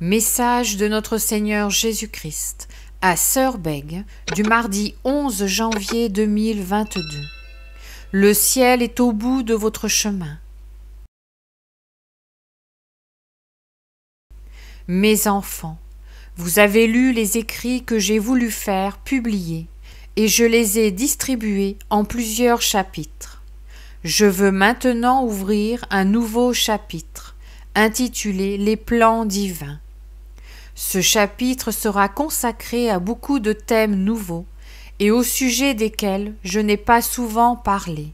Message de notre Seigneur Jésus-Christ à Sœur Beg du mardi 11 janvier 2022. Le ciel est au bout de votre chemin. Mes enfants, vous avez lu les écrits que j'ai voulu faire publier et je les ai distribués en plusieurs chapitres. Je veux maintenant ouvrir un nouveau chapitre intitulé Les plans divins ce chapitre sera consacré à beaucoup de thèmes nouveaux et au sujet desquels je n'ai pas souvent parlé.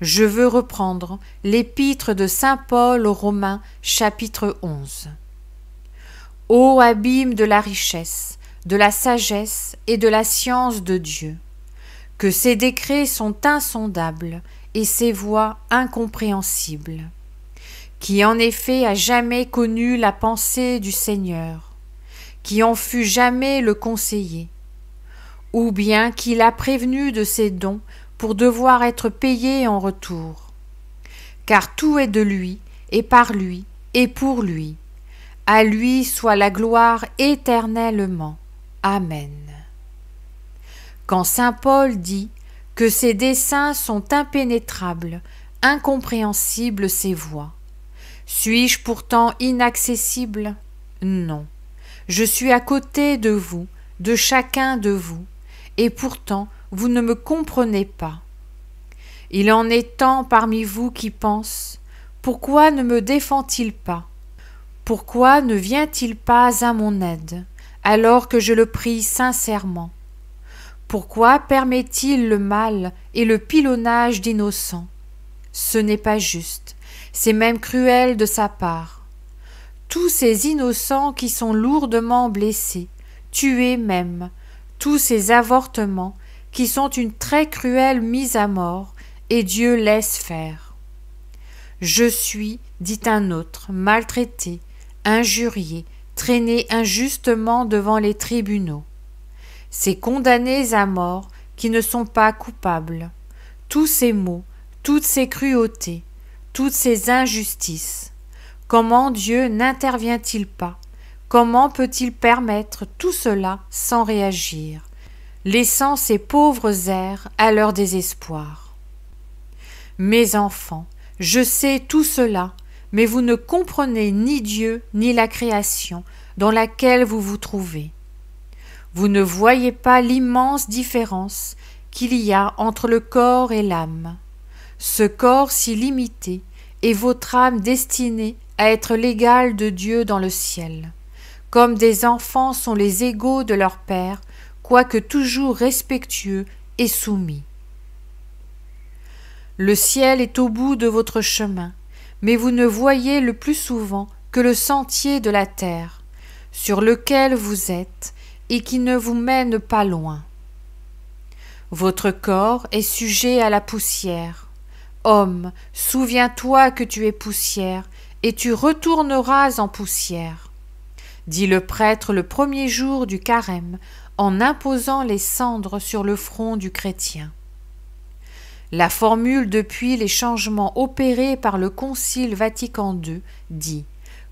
Je veux reprendre l'épître de saint Paul aux Romains, chapitre 11. Ô abîme de la richesse, de la sagesse et de la science de Dieu, que ses décrets sont insondables et ses voies incompréhensibles qui en effet a jamais connu la pensée du Seigneur, qui en fut jamais le conseiller, ou bien qui l'a prévenu de ses dons pour devoir être payé en retour. Car tout est de lui, et par lui, et pour lui. À lui soit la gloire éternellement. Amen. Quand saint Paul dit que ses desseins sont impénétrables, incompréhensibles ses voies, suis-je pourtant inaccessible Non. Je suis à côté de vous, de chacun de vous, et pourtant vous ne me comprenez pas. Il en est tant parmi vous qui pensent Pourquoi ne me défend-il pas Pourquoi ne vient-il pas à mon aide alors que je le prie sincèrement Pourquoi permet-il le mal et le pilonnage d'innocents Ce n'est pas juste, c'est même cruel de sa part. Tous ces innocents qui sont lourdement blessés, tués même, tous ces avortements qui sont une très cruelle mise à mort, et Dieu laisse faire. Je suis, dit un autre, maltraité, injurié, traîné injustement devant les tribunaux. Ces condamnés à mort qui ne sont pas coupables, tous ces maux, toutes ces cruautés, toutes ces injustices Comment Dieu n'intervient-il pas Comment peut-il permettre tout cela sans réagir, laissant ces pauvres airs à leur désespoir Mes enfants, je sais tout cela, mais vous ne comprenez ni Dieu ni la création dans laquelle vous vous trouvez. Vous ne voyez pas l'immense différence qu'il y a entre le corps et l'âme ce corps si limité est votre âme destinée à être l'égal de Dieu dans le ciel. Comme des enfants sont les égaux de leur Père, quoique toujours respectueux et soumis. Le ciel est au bout de votre chemin, mais vous ne voyez le plus souvent que le sentier de la terre, sur lequel vous êtes, et qui ne vous mène pas loin. Votre corps est sujet à la poussière. Homme, souviens-toi que tu es poussière, et tu retourneras en poussière. Dit le prêtre le premier jour du carême, en imposant les cendres sur le front du chrétien. La formule depuis les changements opérés par le Concile Vatican II dit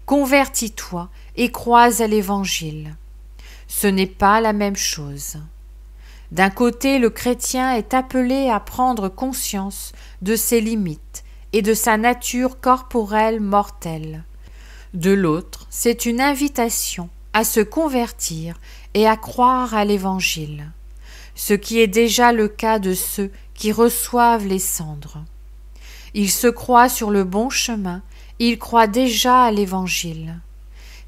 Convertis-toi et crois à l'Évangile. Ce n'est pas la même chose. D'un côté, le chrétien est appelé à prendre conscience de ses limites et de sa nature corporelle mortelle. De l'autre, c'est une invitation à se convertir et à croire à l'Évangile, ce qui est déjà le cas de ceux qui reçoivent les cendres. Ils se croient sur le bon chemin, ils croient déjà à l'Évangile.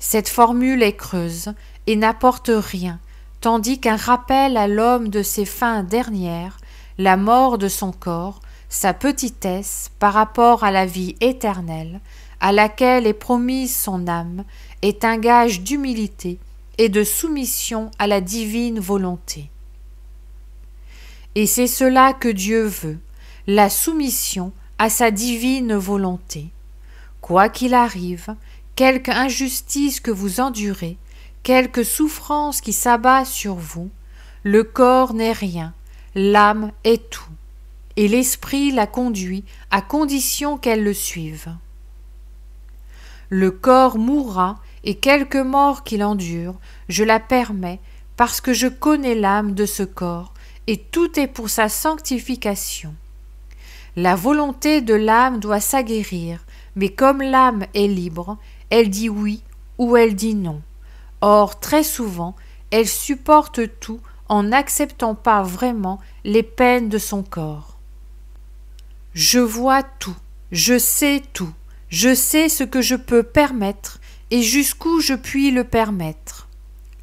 Cette formule est creuse et n'apporte rien tandis qu'un rappel à l'homme de ses fins dernières, la mort de son corps, sa petitesse par rapport à la vie éternelle, à laquelle est promise son âme, est un gage d'humilité et de soumission à la divine volonté. Et c'est cela que Dieu veut, la soumission à sa divine volonté. Quoi qu'il arrive, quelque injustice que vous endurez, Quelque souffrance qui s'abat sur vous, le corps n'est rien, l'âme est tout, et l'esprit la conduit à condition qu'elle le suive. Le corps mourra, et quelque mort qu'il endure, je la permets, parce que je connais l'âme de ce corps, et tout est pour sa sanctification. La volonté de l'âme doit s'aguerrir, mais comme l'âme est libre, elle dit oui ou elle dit non. Or, très souvent, elle supporte tout en n'acceptant pas vraiment les peines de son corps. Je vois tout, je sais tout, je sais ce que je peux permettre et jusqu'où je puis le permettre.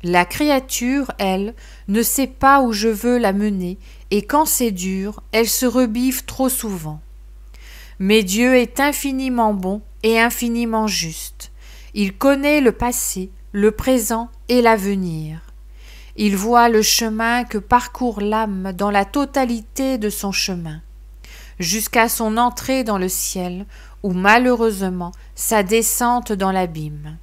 La créature, elle, ne sait pas où je veux la mener, et quand c'est dur, elle se rebiffe trop souvent. Mais Dieu est infiniment bon et infiniment juste. Il connaît le passé, le présent et l'avenir. Il voit le chemin que parcourt l'âme dans la totalité de son chemin, jusqu'à son entrée dans le ciel, ou malheureusement sa descente dans l'abîme.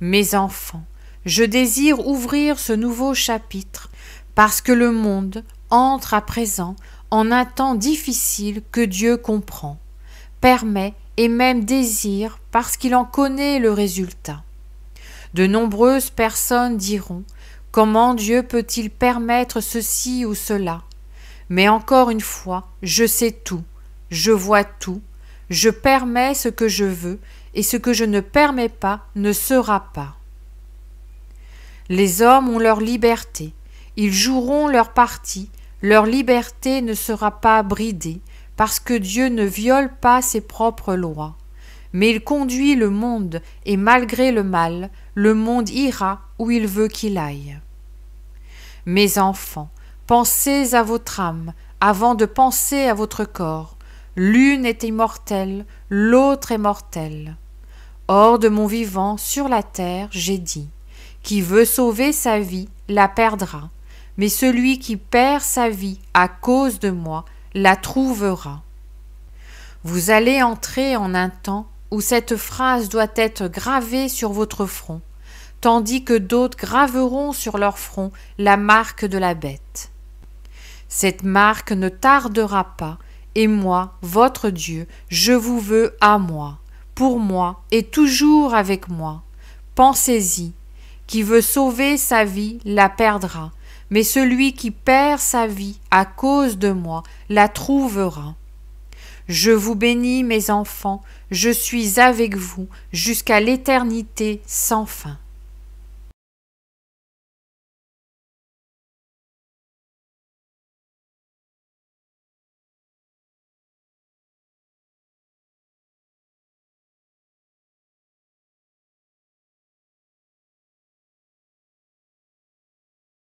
Mes enfants, je désire ouvrir ce nouveau chapitre, parce que le monde entre à présent en un temps difficile que Dieu comprend, permet et même désire parce qu'il en connaît le résultat. De nombreuses personnes diront Comment Dieu peut-il permettre ceci ou cela Mais encore une fois, je sais tout, je vois tout, je permets ce que je veux, et ce que je ne permets pas ne sera pas. Les hommes ont leur liberté, ils joueront leur partie, leur liberté ne sera pas bridée, parce que Dieu ne viole pas ses propres lois. Mais il conduit le monde, et malgré le mal, le monde ira où il veut qu'il aille. Mes enfants, pensez à votre âme avant de penser à votre corps. L'une est immortelle, l'autre est mortelle. Hors de mon vivant, sur la terre, j'ai dit, qui veut sauver sa vie la perdra, mais celui qui perd sa vie à cause de moi la trouvera. Vous allez entrer en un temps où cette phrase doit être gravée sur votre front, tandis que d'autres graveront sur leur front la marque de la bête. Cette marque ne tardera pas, et moi, votre Dieu, je vous veux à moi, pour moi et toujours avec moi. Pensez-y. Qui veut sauver sa vie la perdra, mais celui qui perd sa vie à cause de moi la trouvera. Je vous bénis, mes enfants, je suis avec vous jusqu'à l'éternité sans fin.